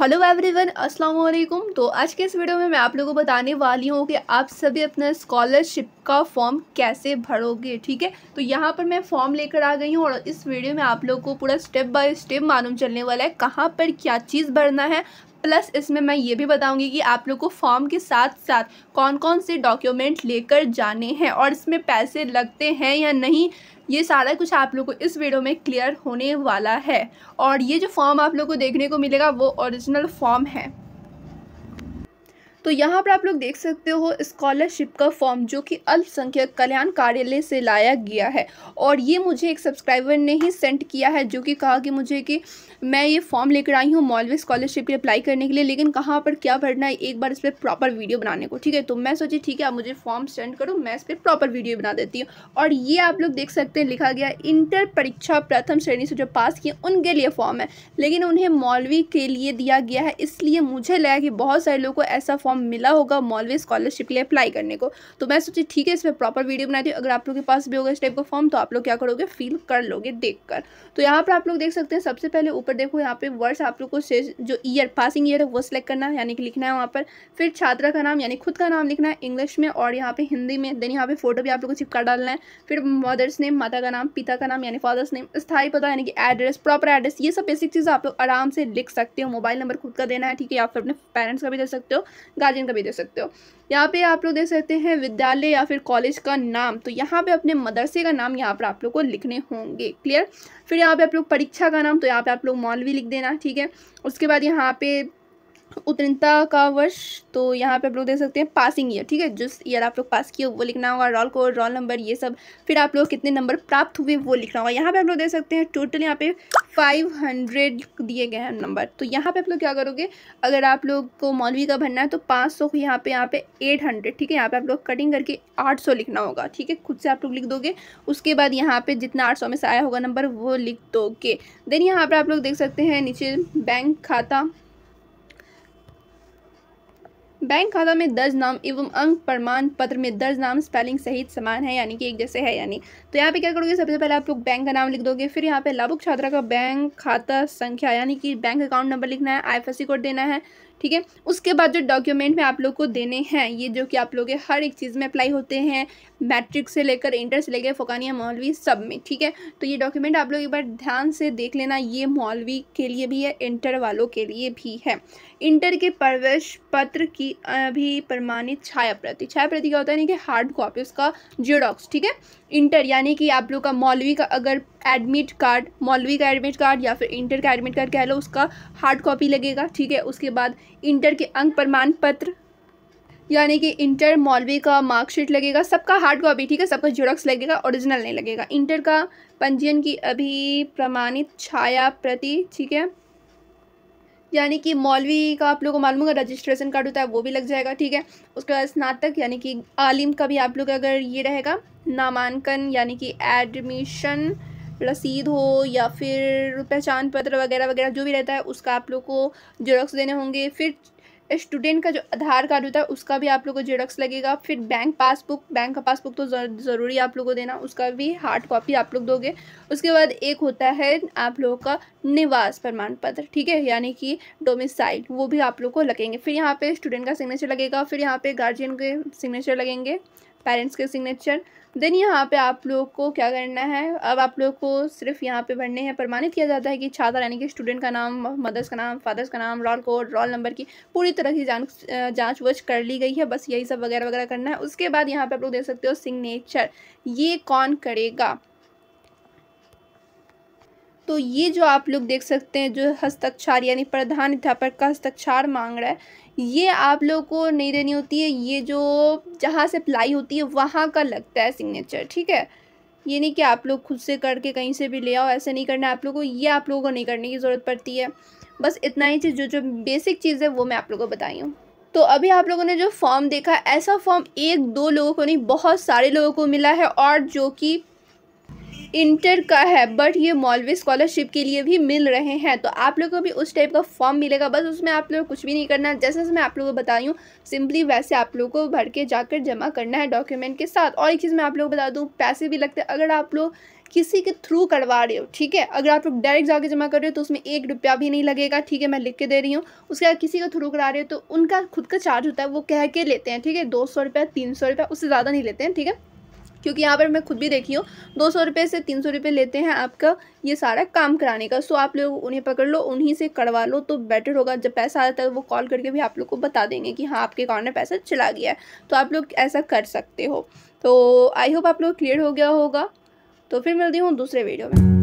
hello everyone अस्सलाम वालेकुम तो आज के इस वीडियो में मैं आप लोगों को बताने वाली हूँ कि आप सभी अपना स्कॉलरशिप का फॉर्म कैसे भरोगे ठीक है तो यहाँ पर मैं फॉर्म लेकर आ गई हूँ और इस वीडियो में आप लोगों को पूरा स्टेप बाय स्टेप मालूम चलने वाला है कहाँ पर क्या चीज़ भरना है प्लस इसमें मैं ये भी बताऊंगी कि आप लोग को फॉर्म के साथ साथ कौन कौन से डॉक्यूमेंट लेकर जाने हैं और इसमें पैसे लगते हैं या नहीं ये सारा कुछ आप लोग को इस वीडियो में क्लियर होने वाला है और ये जो फॉर्म आप लोग को देखने को मिलेगा वो ओरिजिनल फॉर्म है तो यहाँ पर आप लोग देख सकते हो स्कॉलरशिप का फॉर्म जो कि अल्पसंख्यक कल्याण कार्यालय से लाया गया है और ये मुझे एक सब्सक्राइबर ने ही सेंड किया है जो कि कहा कि मुझे कि मैं ये फॉर्म लेकर आई हूँ मॉलवे स्कॉलरशिप के अप्लाई करने के लिए लेकिन कहाँ पर क्या भरना है एक बार इस पर प्रॉपर वीडियो बनाने को ठीक है तो मैं सोची ठीक है आप मुझे फॉर्म सेंड करो मैं इस पर प्रॉपर वीडियो बना देती हूँ और ये आप लोग देख सकते हैं लिखा गया इंटर परीक्षा प्रथम श्रेणी से जो पास किए उनके लिए फॉर्म है लेकिन उन्हें मौलवी के लिए दिया गया है इसलिए मुझे लगा कि बहुत सारे लोगों को ऐसा फॉर्म फॉर्म मिला होगा मॉलवी स्कॉलरशिप के लिए अप्लाई करने को तो मैं सोची ठीक है इस पर प्रॉपर वीडियो बनाती हूँ अगर आप लोग के पास भी होगा इस टाइप का फॉर्म तो आप लोग क्या करोगे फिल कर लोगे देख कर तो यहाँ पर आप लोग देख सकते हैं सबसे पहले ऊपर देखो यहाँ पे वर्ष आप लोग को जो ईयर पासिंग ईयर है वो सिलेक्ट करना है यानी कि लिखना है वहाँ पर फिर छात्रा का नाम यानी खुद का नाम लिखना है इंग्लिश में और यहाँ पे हिंदी में देन यहाँ पे फोटो भी आप लोग को चिपका डालना है फिर मदर्स नेम माता का नाम पिता का नाम यानी फादर्स नेम स्थाई पता यानी कि एड्रेस प्रॉपर एड्रेस ये सब बेसिक चीज़ आप लोग आराम से लिख सकते हो मोबाइल नंबर खुद का देना है ठीक है या फिर अपने पेरेंट्स का भी दे सकते हो गार्जियन का भी दे सकते हो यहाँ पे आप लोग दे सकते हैं विद्यालय या फिर कॉलेज का नाम तो यहाँ पे अपने मदरसे का नाम यहाँ पर आप लोग को लिखने होंगे क्लियर फिर यहाँ पे आप लोग परीक्षा का नाम तो यहाँ पे आप लोग मौलवी लिख देना ठीक है उसके बाद यहाँ पे उत्तीर्णता का वर्ष तो यहाँ पे आप लोग देख सकते हैं पासिंग ईयर ठीक है जिस ईयर आप लोग पास किए वो लिखना होगा रोल कोड रोल नंबर ये सब फिर आप लोग कितने नंबर प्राप्त हुए वो लिखना होगा यहाँ पे आप लोग देख सकते हैं टोटल यहाँ पे फाइव हंड्रेड दिए गए हैं नंबर तो यहाँ पे आप लोग क्या करोगे अगर आप लोग को मौलवी का भरना है तो पाँच सौ यहाँ पे यहाँ पे एट हंड्रेड ठीक है यहाँ पे आप लोग कटिंग करके आठ सौ लिखना होगा ठीक है खुद से आप लोग लिख दोगे उसके बाद यहाँ पे जितना आठ सौ में से आया होगा नंबर वो लिख दोगे देन यहाँ पर आप लोग देख सकते हैं नीचे बैंक खाता बैंक खाता में दर्ज नाम एवं अंक प्रमाण पत्र में दर्ज नाम स्पेलिंग सहित समान है यानी कि एक जैसे है यानी तो यहाँ पे क्या करोगे सबसे पहले आप लोग बैंक का नाम लिख दोगे फिर यहाँ पे लाभुक छात्रा का बैंक खाता संख्या यानी कि बैंक अकाउंट नंबर लिखना है आई कोड देना है ठीक है उसके बाद जो डॉक्यूमेंट में आप लोग को देने हैं ये जो कि आप लोग के हर एक चीज़ में अप्लाई होते हैं मैट्रिक से लेकर इंटर से लेकर फ़ोकानिया मौलवी सब में ठीक है तो ये डॉक्यूमेंट आप लोग एक बार ध्यान से देख लेना ये मौलवी के लिए भी है इंटर वालों के लिए भी है इंटर के प्रवेश पत्र की अभी प्रमाणित छाया प्रति छाया प्रति क्या होता है यानी कि हार्ड कॉपी उसका जियोडॉक्स ठीक है इंटर यानी कि आप लोग का मौलवी का अगर एडमिट कार्ड मौलवी का एडमिट कार्ड या फिर इंटर का एडमिट कार्ड कह लो उसका हार्ड कॉपी लगेगा ठीक है उसके बाद इंटर के अंक प्रमाण पत्र यानी कि इंटर मौलवी का मार्कशीट लगेगा सबका हार्ड कॉपी ठीक है सबका जुड़क्स लगेगा ओरिजिनल नहीं लगेगा इंटर का पंजीयन की अभी प्रमाणित छाया प्रति ठीक है यानी कि मौलवी का आप लोग को मालूम होगा रजिस्ट्रेशन कार्ड होता है वो भी लग जाएगा ठीक है उसके बाद स्नातक यानी कि आलिम का भी आप लोग अगर ये रहेगा नामांकन यानी कि एडमिशन रसीद हो या फिर पहचान पत्र वगैरह वगैरह जो भी रहता है उसका आप लोग को जेरोक्स देने होंगे फिर स्टूडेंट का जो आधार कार्ड होता है उसका भी आप लोगों को जेरोक्स लगेगा फिर बैंक पासबुक बैंक का पासबुक तो ज़रूरी आप लोग को देना उसका भी हार्ड कॉपी आप लोग दोगे उसके बाद एक होता है आप लोगों का निवास प्रमाण पत्र ठीक है यानी कि डोमिसाइल वो भी आप लोग को लगेंगे फिर यहाँ पे स्टूडेंट का सिग्नेचर लगेगा फिर यहाँ पे गार्जियन के सिग्नेचर लगेंगे पेरेंट्स के सिग्नेचर देन यहाँ पे आप लोग को क्या करना है अब आप लोग को सिर्फ यहाँ पे भरने हैं प्रमाणित किया जाता है कि छात्र यानी कि स्टूडेंट का नाम मदर्स का नाम फादर्स का नाम रोल कोड रोल नंबर की पूरी तरह की जांच जाँच वच कर ली गई है बस यही सब वगैरह वगैरह करना है उसके बाद यहाँ पे आप लोग देख सकते हो सिग्नेचर ये कौन करेगा तो ये जो आप लोग देख सकते हैं जो हस्ताक्षर यानी प्रधान अध्यापक का हस्ताक्षर मांग रहा है ये आप लोग को नहीं देनी होती है ये जो जहाँ से अप्लाई होती है वहाँ का लगता है सिग्नेचर ठीक है ये नहीं कि आप लोग खुद से करके कहीं से भी ले आओ ऐसे नहीं करना है आप लोगों को ये आप लोगों को नहीं करने की ज़रूरत पड़ती है बस इतना ही चीज़ जो जो बेसिक चीज़ है वो मैं आप लोगों को बताई हूँ तो अभी आप लोगों ने जो फॉर्म देखा ऐसा फॉर्म एक दो लोगों को नहीं बहुत सारे लोगों को मिला है और जो कि इंटर का है बट ये मॉलवे स्कॉलरशिप के लिए भी मिल रहे हैं तो आप लोग को भी उस टाइप का फॉर्म मिलेगा बस उसमें आप लोग कुछ भी नहीं करना है जैसे मैं आप लोगों को बता रही हूँ सिंपली वैसे आप लोग को भर के जाकर जमा करना है डॉक्यूमेंट के साथ और एक चीज़ मैं आप लोगों को बता दूँ पैसे भी लगते हैं अगर आप लोग किसी के थ्रू करवा रहे हो ठीक है अगर आप लोग डायरेक्ट जाके जमा कर रहे हो तो उसमें एक रुपया भी नहीं लगेगा ठीक है मैं लिख के दे रही हूँ उसके बाद किसी के थ्रू करा रहे हो तो उनका खुद का चार्ज होता है वो कह के लेते हैं ठीक है दो सौ रुपया तीन सौ रुपया उससे ज़्यादा नहीं लेते हैं ठीक है क्योंकि यहाँ पर मैं खुद भी देखी हूँ दो सौ रुपये से तीन सौ रुपये लेते हैं आपका ये सारा काम कराने का सो आप लोग उन्हें पकड़ लो उन्हीं से करवा लो तो बेटर होगा जब पैसा आता है वो कॉल करके भी आप लोग को बता देंगे कि हाँ आपके अकाउंट में पैसा चला गया है तो आप लोग ऐसा कर सकते हो तो आई होप आप लोग क्लियर हो गया होगा तो फिर मिलती हूँ दूसरे वीडियो में